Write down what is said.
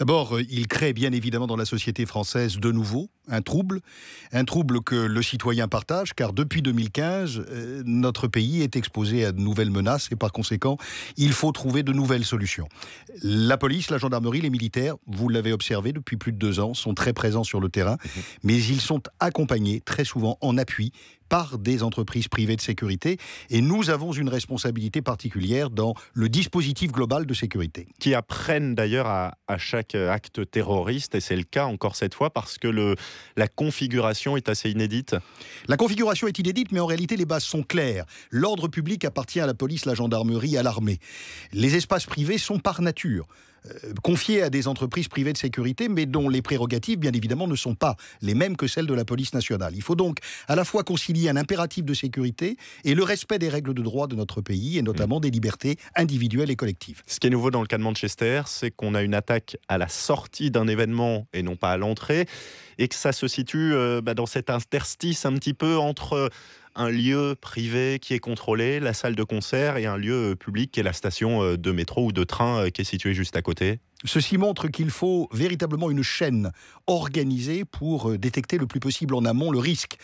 D'abord, euh, il crée bien évidemment dans la société française de nouveau, un trouble, un trouble que le citoyen partage, car depuis 2015, euh, notre pays est exposé à de nouvelles menaces et par conséquent, il faut trouver de nouvelles solutions. La police, la gendarmerie, les militaires, vous l'avez observé depuis plus de deux ans, sont très présents sur le terrain, mhm. mais ils sont accompagnés très souvent en appui par des entreprises privées de sécurité et nous avons une responsabilité particulière dans le dispositif global de sécurité. Qui apprennent d'ailleurs à, chaque acte terroriste et c'est le cas encore cette fois parce que le, la configuration est assez inédite La configuration est inédite, mais en réalité, les bases sont claires. L'ordre public appartient à la police, la gendarmerie, à l'armée. Les espaces privés sont par nature euh, confiés à des entreprises privées de sécurité, mais dont les prérogatives, bien évidemment, ne sont pas les mêmes que celles de la police nationale. Il faut donc à la fois concilier un impératif de sécurité et le respect des règles de droit de notre pays, et notamment mmh. des libertés individuelles et collectives. Ce qui est nouveau dans le cas de Manchester, c'est qu'on a une attaque à la sortie d'un événement et non pas à l'entrée, et que ça se situe euh, bah, dans cet interstice un petit peu entre un lieu privé qui est contrôlé, la salle de concert, et un lieu euh, public qui est la station euh, de métro ou de train euh, qui est située juste à côté Ceci montre qu'il faut véritablement une chaîne organisée pour détecter le plus possible en amont le risque.